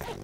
Hey!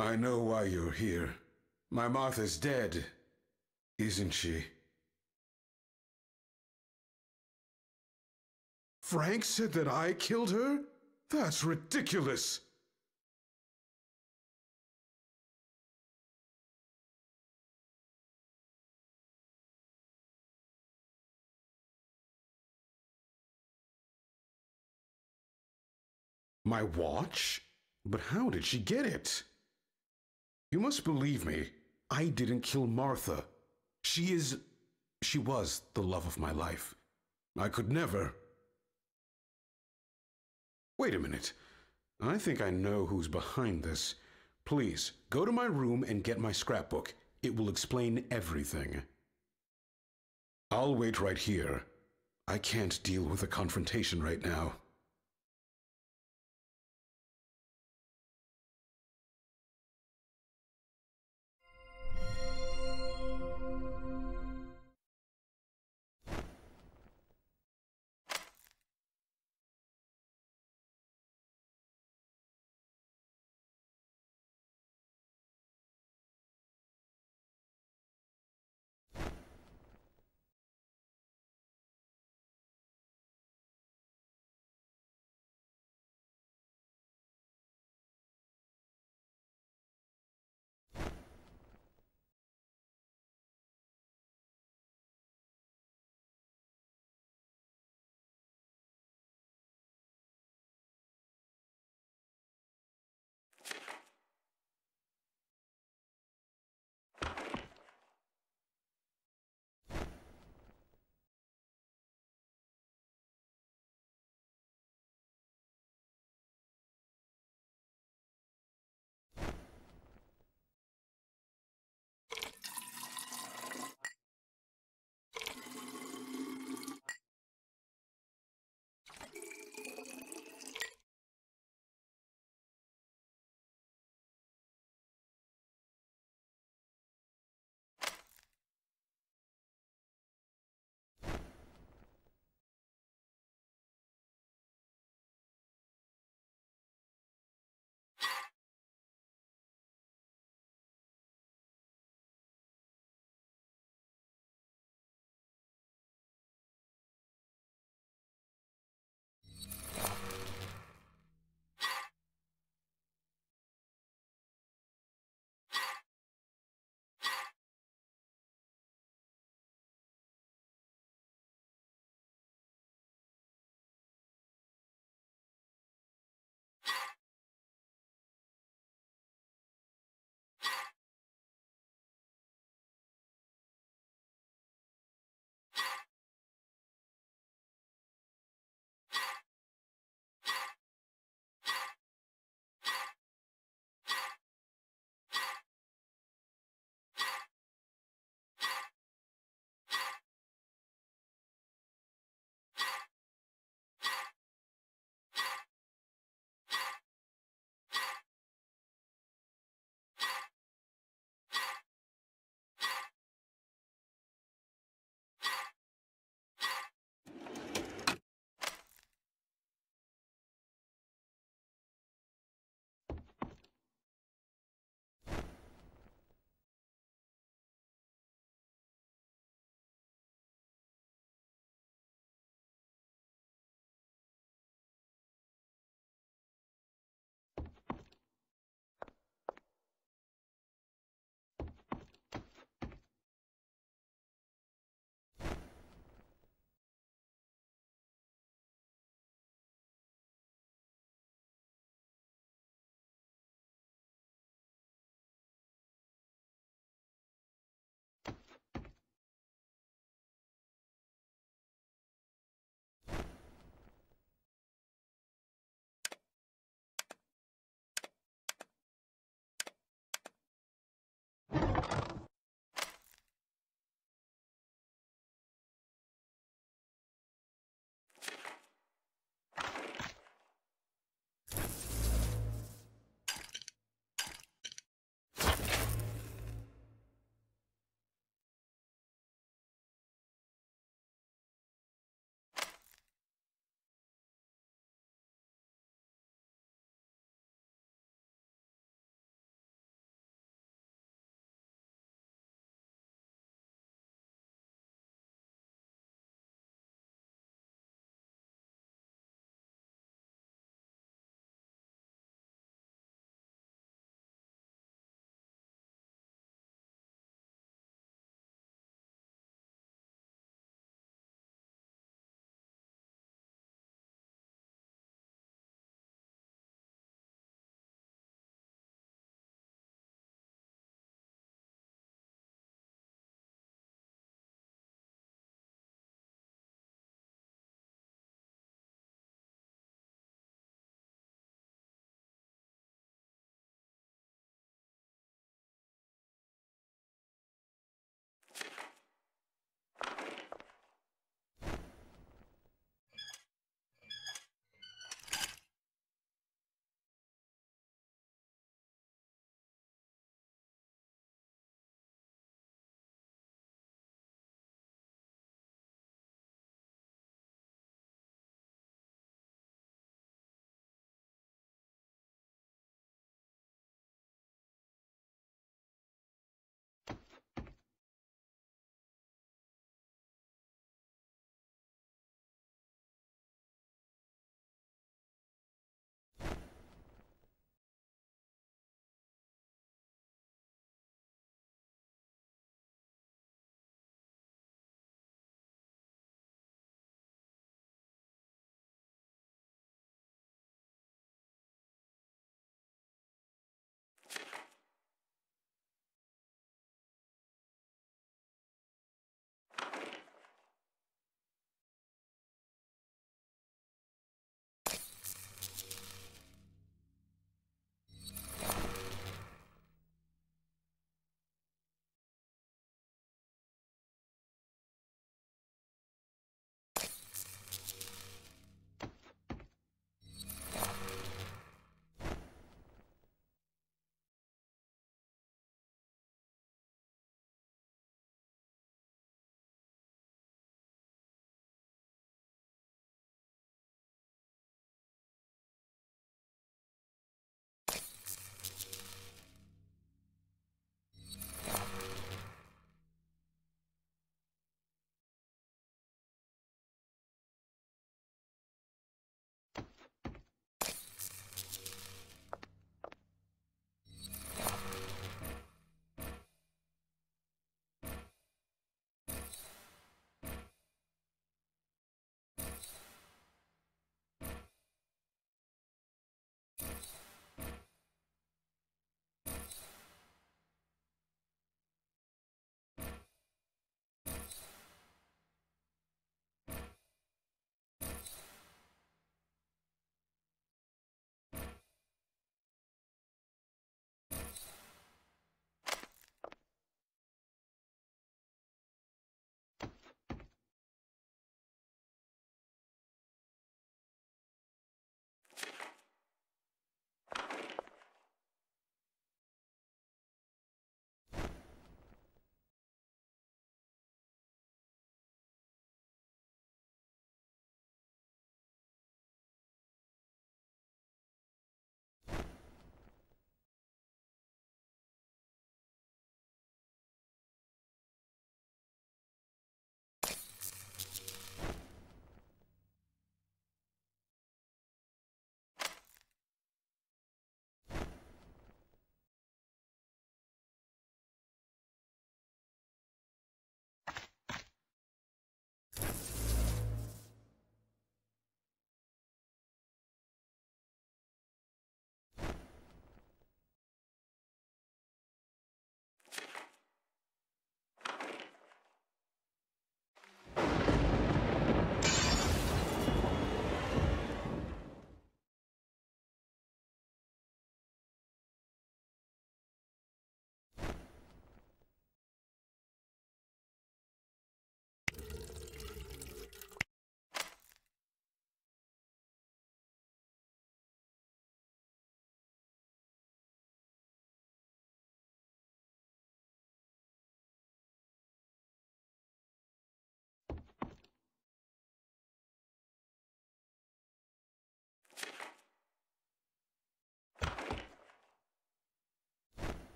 I know why you're here. My Martha's dead, isn't she? Frank said that I killed her? That's ridiculous! My watch? But how did she get it? You must believe me. I didn't kill Martha. She is... She was the love of my life. I could never... Wait a minute. I think I know who's behind this. Please, go to my room and get my scrapbook. It will explain everything. I'll wait right here. I can't deal with a confrontation right now.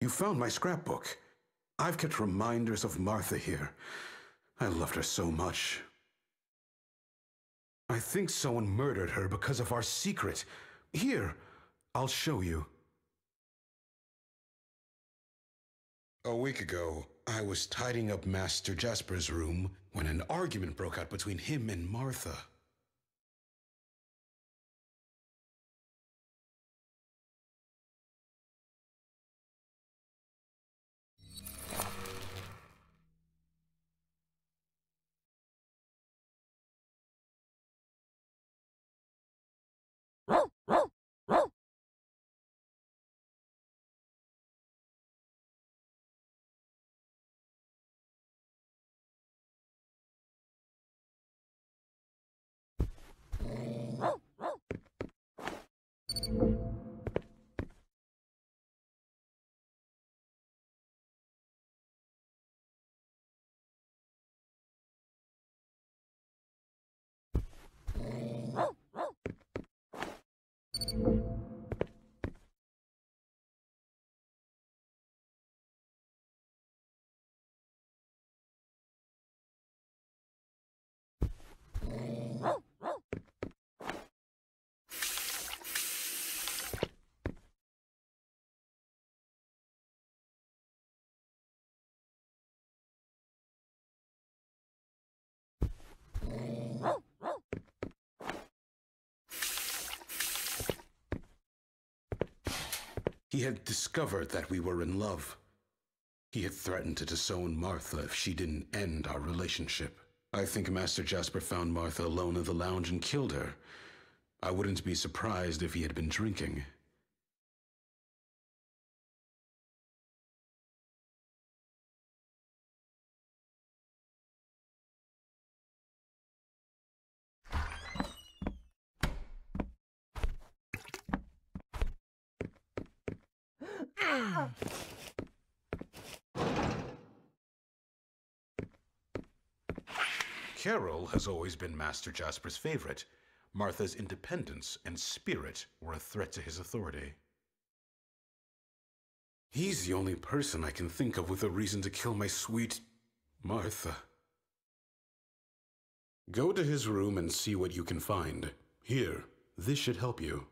You found my scrapbook. I've kept reminders of Martha here. I loved her so much. I think someone murdered her because of our secret. Here, I'll show you. A week ago, I was tidying up Master Jasper's room when an argument broke out between him and Martha. He had discovered that we were in love. He had threatened to disown Martha if she didn't end our relationship. I think Master Jasper found Martha alone in the lounge and killed her. I wouldn't be surprised if he had been drinking. Carol has always been Master Jasper's favorite. Martha's independence and spirit were a threat to his authority. He's the only person I can think of with a reason to kill my sweet... Martha. Go to his room and see what you can find. Here, this should help you.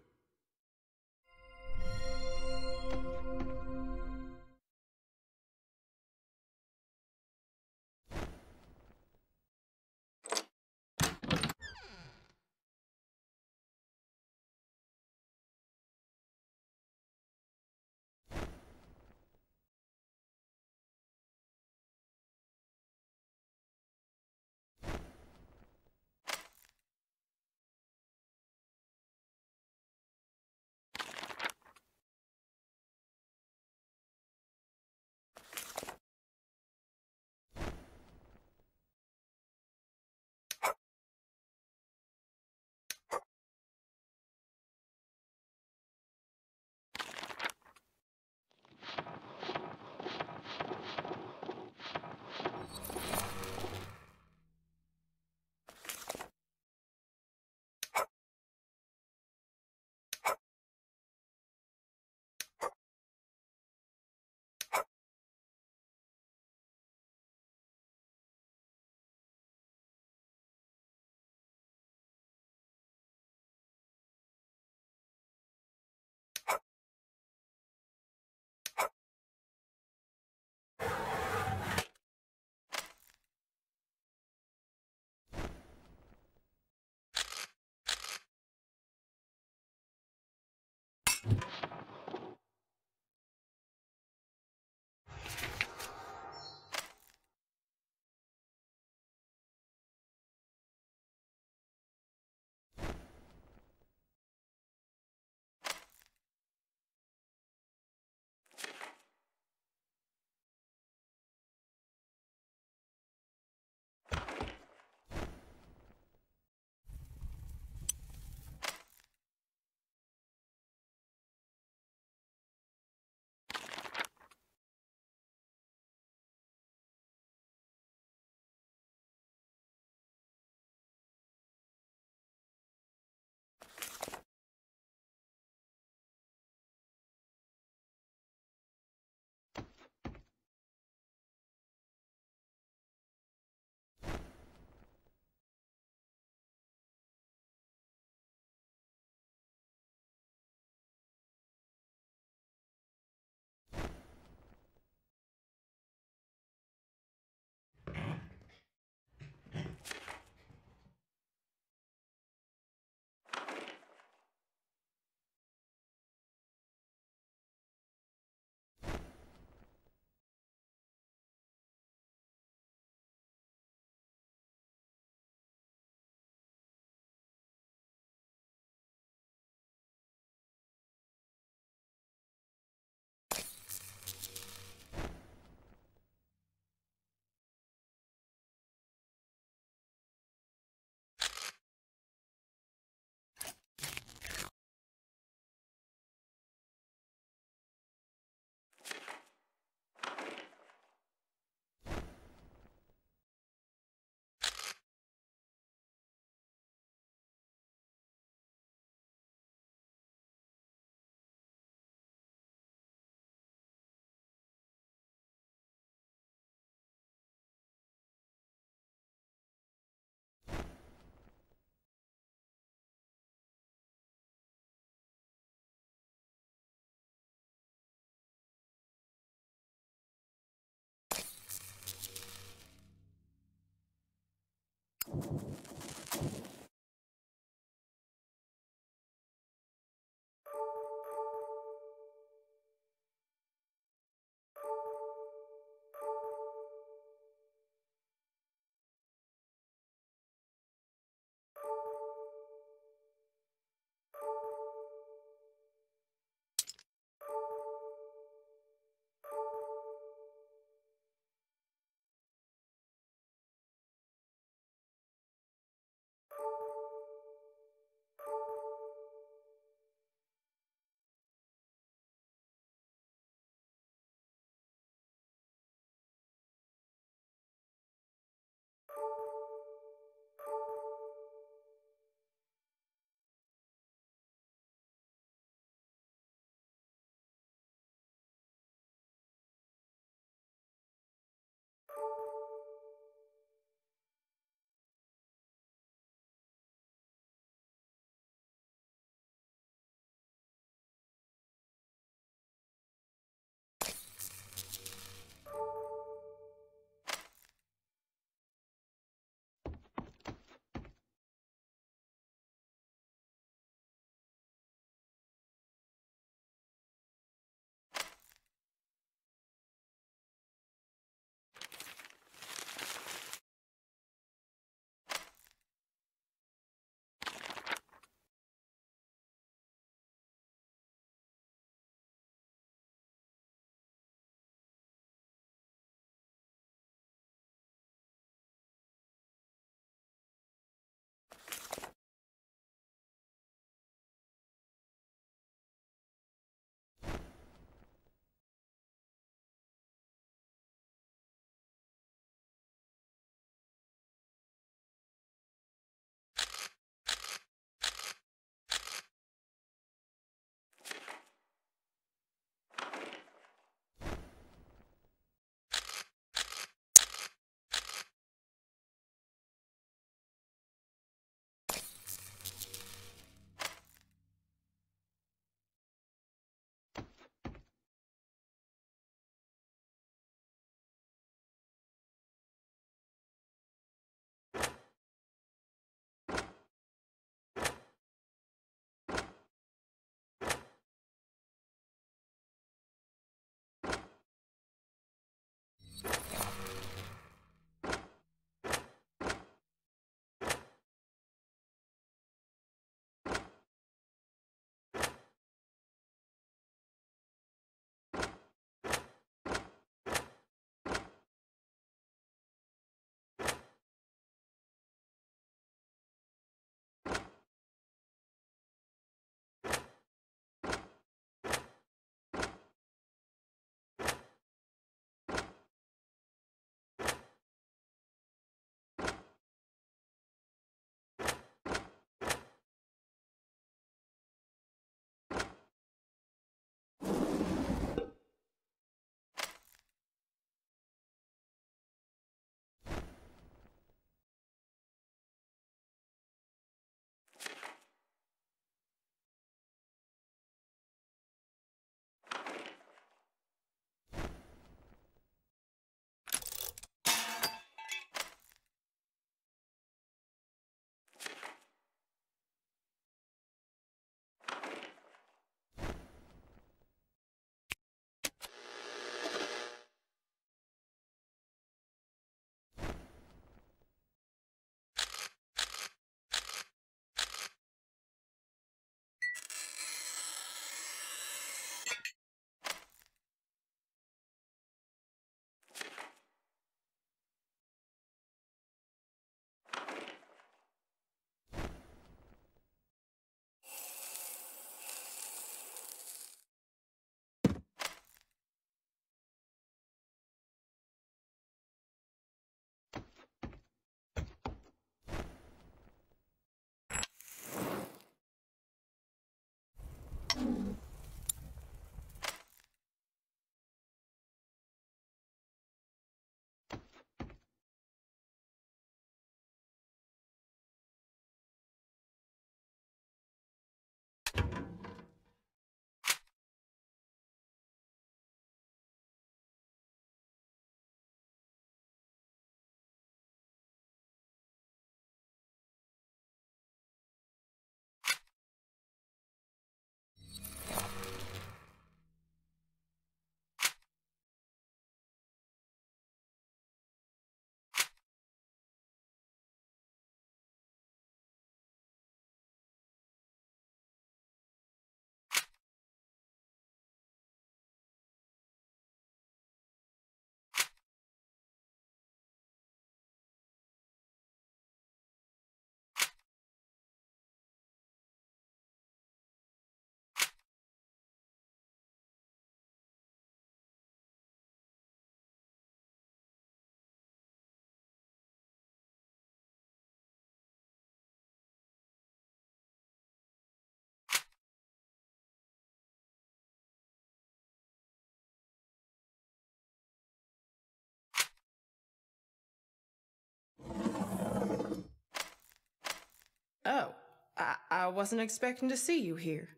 Oh, I, I wasn't expecting to see you here.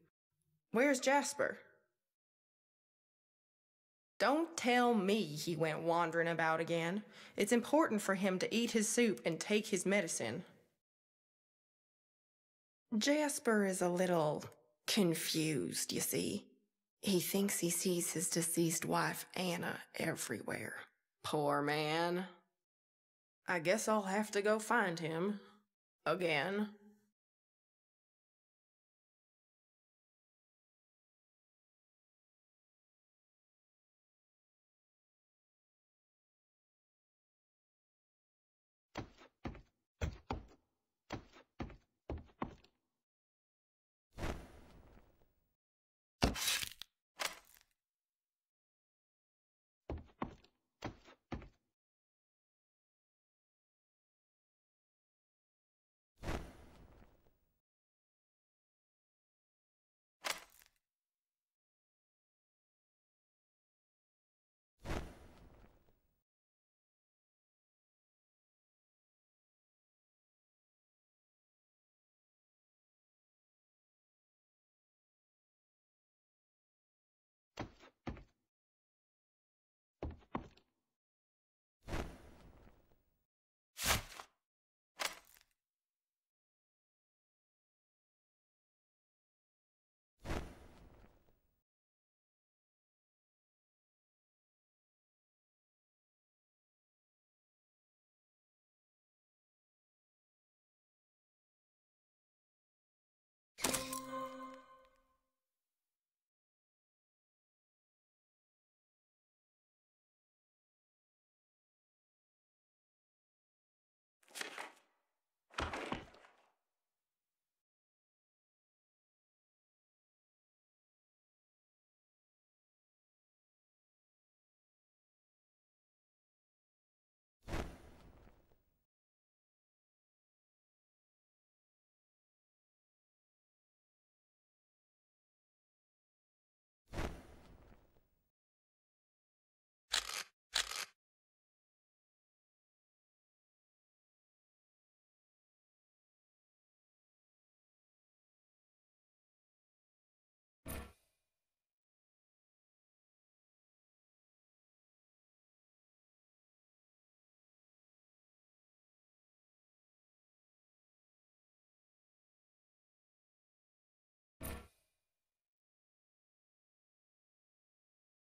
Where's Jasper? Don't tell me he went wandering about again. It's important for him to eat his soup and take his medicine. Jasper is a little confused, you see. He thinks he sees his deceased wife, Anna, everywhere. Poor man. I guess I'll have to go find him. Again.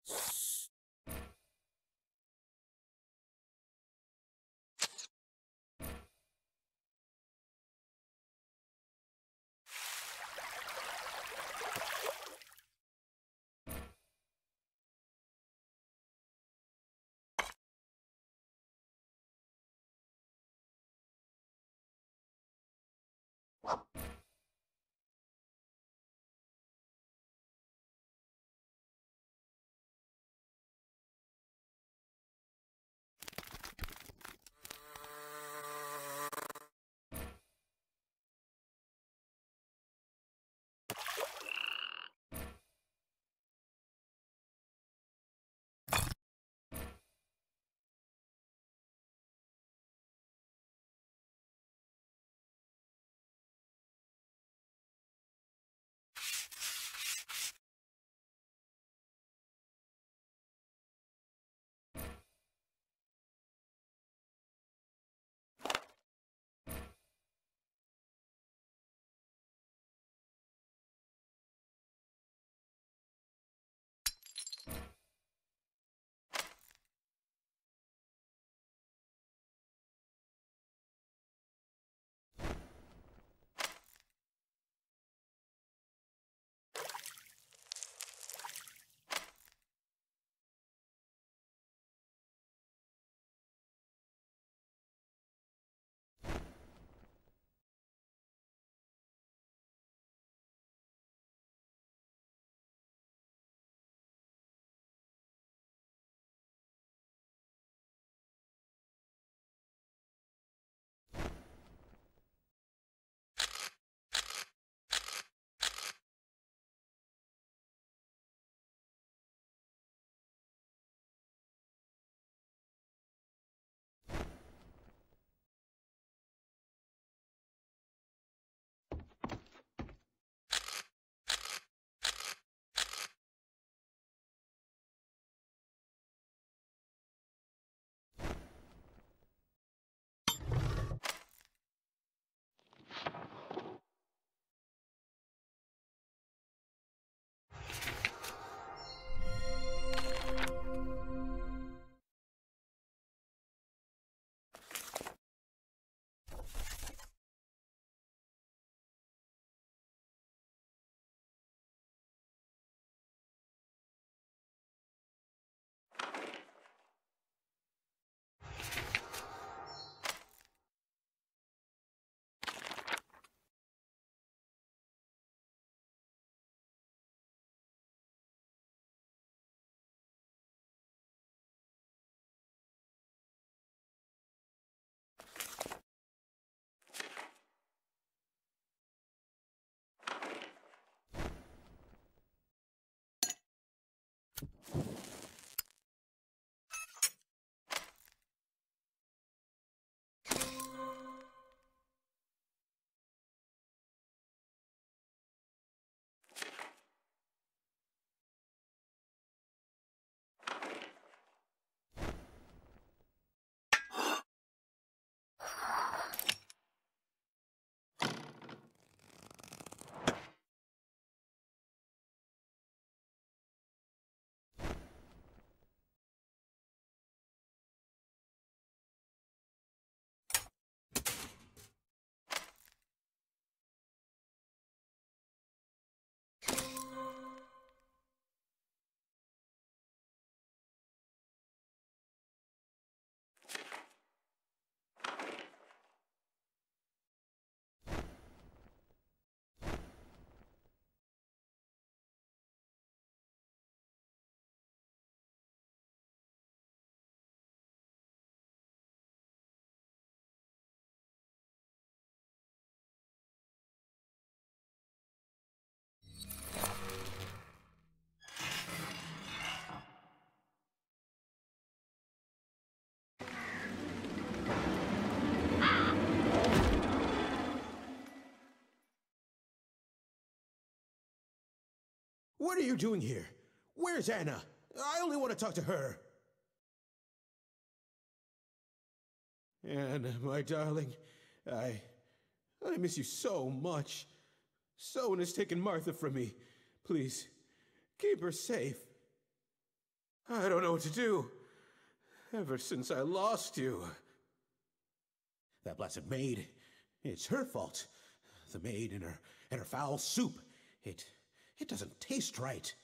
you What are you doing here? Where's Anna? I only want to talk to her. Anna, my darling, I... I miss you so much. Someone has taken Martha from me. Please, keep her safe. I don't know what to do. Ever since I lost you. That blessed maid. It's her fault. The maid and her and her foul soup. It it doesn't taste right.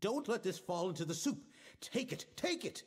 Don't let this fall into the soup. Take it, take it!